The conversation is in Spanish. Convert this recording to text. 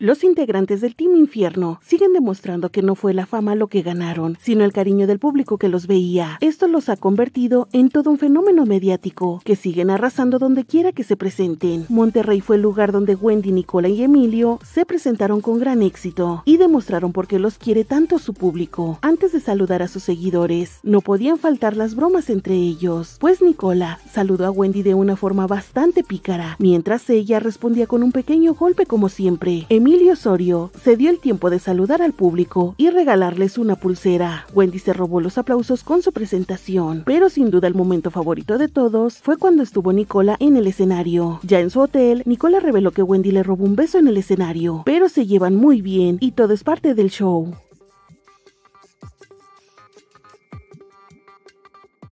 Los integrantes del Team Infierno siguen demostrando que no fue la fama lo que ganaron, sino el cariño del público que los veía. Esto los ha convertido en todo un fenómeno mediático, que siguen arrasando donde quiera que se presenten. Monterrey fue el lugar donde Wendy, Nicola y Emilio se presentaron con gran éxito y demostraron por qué los quiere tanto su público. Antes de saludar a sus seguidores, no podían faltar las bromas entre ellos, pues Nicola saludó a Wendy de una forma bastante pícara, mientras ella respondía con un pequeño golpe como siempre. Emilio Osorio se dio el tiempo de saludar al público y regalarles una pulsera. Wendy se robó los aplausos con su presentación, pero sin duda el momento favorito de todos fue cuando estuvo Nicola en el escenario. Ya en su hotel, Nicola reveló que Wendy le robó un beso en el escenario, pero se llevan muy bien y todo es parte del show.